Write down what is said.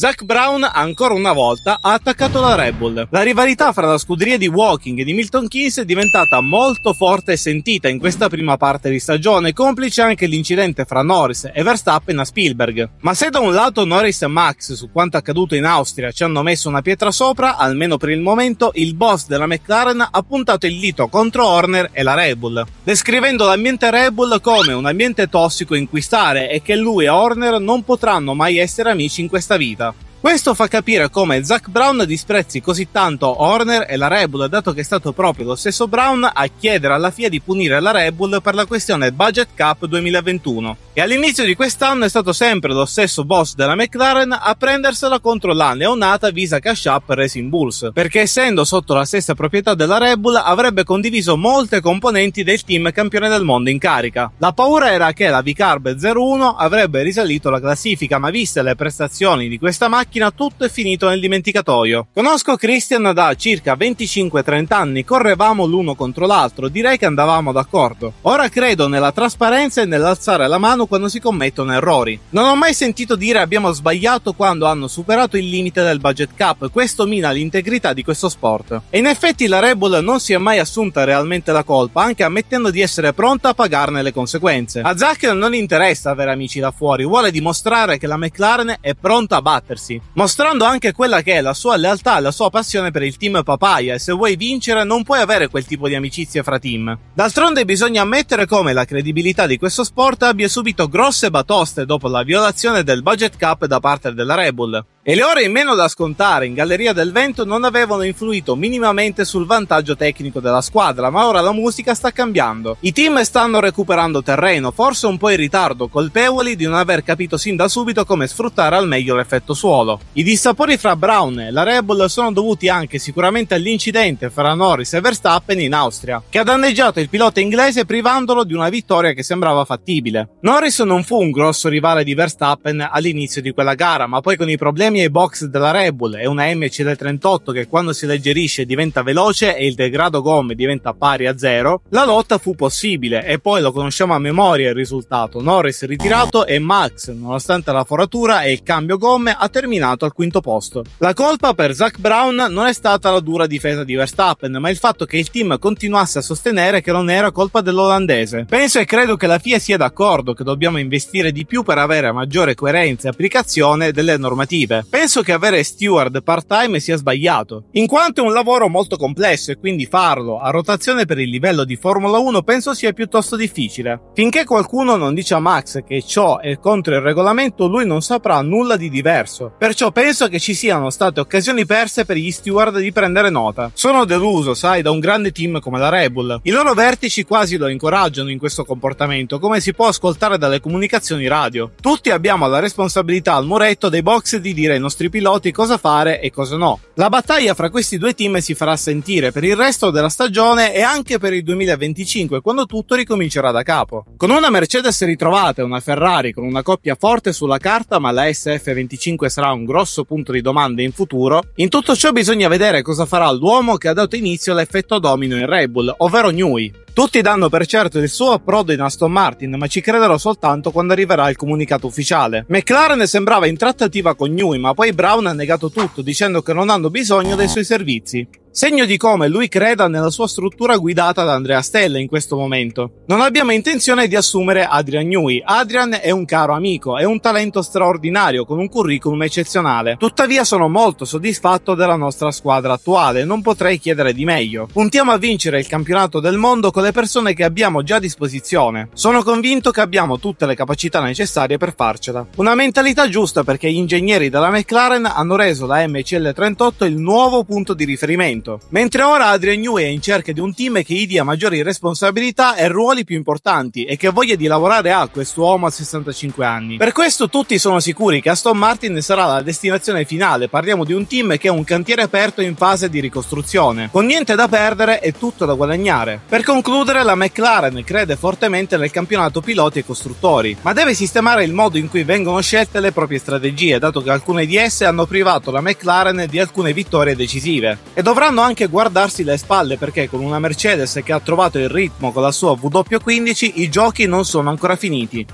Zach Brown ancora una volta ha attaccato la Red Bull. La rivalità fra la scuderia di Walking e di Milton Keynes è diventata molto forte e sentita in questa prima parte di stagione, complice anche l'incidente fra Norris e Verstappen a Spielberg. Ma se da un lato Norris e Max su quanto accaduto in Austria ci hanno messo una pietra sopra, almeno per il momento il boss della McLaren ha puntato il dito contro Horner e la Red Bull, descrivendo l'ambiente Red Bull come un ambiente tossico in cui stare e che lui e Horner non potranno mai essere amici in questa vita. Questo fa capire come Zach Brown disprezzi così tanto Horner e la Rebull, dato che è stato proprio lo stesso Brown a chiedere alla FIA di punire la Rebull per la questione Budget Cup 2021. E all'inizio di quest'anno è stato sempre lo stesso boss della McLaren a prendersela contro la neonata Visa Cash Up Racing Bulls, perché essendo sotto la stessa proprietà della Rebull avrebbe condiviso molte componenti del team campione del mondo in carica. La paura era che la Vicarb 01 avrebbe risalito la classifica, ma viste le prestazioni di questa macchina macchina tutto è finito nel dimenticatoio. Conosco Christian da circa 25-30 anni, correvamo l'uno contro l'altro, direi che andavamo d'accordo. Ora credo nella trasparenza e nell'alzare la mano quando si commettono errori. Non ho mai sentito dire abbiamo sbagliato quando hanno superato il limite del budget cap, questo mina l'integrità di questo sport. E in effetti la Red Bull non si è mai assunta realmente la colpa, anche ammettendo di essere pronta a pagarne le conseguenze. A Zach non interessa avere amici da fuori, vuole dimostrare che la McLaren è pronta a battersi mostrando anche quella che è la sua lealtà e la sua passione per il team Papaya e se vuoi vincere non puoi avere quel tipo di amicizia fra team. D'altronde bisogna ammettere come la credibilità di questo sport abbia subito grosse batoste dopo la violazione del budget cap da parte della Red Bull e le ore in meno da scontare in Galleria del Vento non avevano influito minimamente sul vantaggio tecnico della squadra, ma ora la musica sta cambiando. I team stanno recuperando terreno, forse un po' in ritardo, colpevoli di non aver capito sin da subito come sfruttare al meglio l'effetto suolo. I dissapori fra Brown e la Rebel sono dovuti anche sicuramente all'incidente fra Norris e Verstappen in Austria, che ha danneggiato il pilota inglese privandolo di una vittoria che sembrava fattibile. Norris non fu un grosso rivale di Verstappen all'inizio di quella gara, ma poi con i problemi Mini e box della Red Bull è una MCL38 che quando si alleggerisce diventa veloce e il degrado gomme diventa pari a zero, la lotta fu possibile e poi lo conosciamo a memoria il risultato. Norris ritirato e Max, nonostante la foratura e il cambio gomme, ha terminato al quinto posto. La colpa per Zach Brown non è stata la dura difesa di Verstappen, ma il fatto che il team continuasse a sostenere che non era colpa dell'olandese. Penso e credo che la FIA sia d'accordo che dobbiamo investire di più per avere maggiore coerenza e applicazione delle normative penso che avere steward part-time sia sbagliato, in quanto è un lavoro molto complesso e quindi farlo a rotazione per il livello di Formula 1 penso sia piuttosto difficile. Finché qualcuno non dice a Max che ciò è contro il regolamento, lui non saprà nulla di diverso. Perciò penso che ci siano state occasioni perse per gli steward di prendere nota. Sono deluso, sai, da un grande team come la Red Bull. I loro vertici quasi lo incoraggiano in questo comportamento, come si può ascoltare dalle comunicazioni radio. Tutti abbiamo la responsabilità al muretto dei box di dire dire ai nostri piloti cosa fare e cosa no. La battaglia fra questi due team si farà sentire per il resto della stagione e anche per il 2025, quando tutto ricomincerà da capo. Con una Mercedes ritrovata e una Ferrari con una coppia forte sulla carta, ma la SF25 sarà un grosso punto di domanda in futuro, in tutto ciò bisogna vedere cosa farà l'uomo che ha dato inizio all'effetto domino in Red Bull, ovvero Newey. Tutti danno per certo il suo approdo in Aston Martin, ma ci crederò soltanto quando arriverà il comunicato ufficiale. McLaren sembrava in trattativa con Newey, ma poi Brown ha negato tutto, dicendo che non hanno bisogno dei suoi servizi. Segno di come lui creda nella sua struttura guidata da Andrea Stella in questo momento. Non abbiamo intenzione di assumere Adrian Newey. Adrian è un caro amico, è un talento straordinario con un curriculum eccezionale. Tuttavia sono molto soddisfatto della nostra squadra attuale, non potrei chiedere di meglio. Puntiamo a vincere il campionato del mondo con le persone che abbiamo già a disposizione. Sono convinto che abbiamo tutte le capacità necessarie per farcela. Una mentalità giusta perché gli ingegneri della McLaren hanno reso la MCL38 il nuovo punto di riferimento mercato. Mentre ora Adrian New è in cerca di un team che gli dia maggiori responsabilità e ruoli più importanti e che voglia di lavorare a questo uomo a 65 anni. Per questo tutti sono sicuri che Aston Martin sarà la destinazione finale. Parliamo di un team che è un cantiere aperto in fase di ricostruzione, con niente da perdere e tutto da guadagnare. Per concludere, la McLaren crede fortemente nel campionato piloti e costruttori, ma deve sistemare il modo in cui vengono scelte le proprie strategie, dato che alcune di esse hanno privato la McLaren di alcune vittorie decisive. E dovrà dovranno anche guardarsi le spalle perché con una Mercedes che ha trovato il ritmo con la sua W15 i giochi non sono ancora finiti.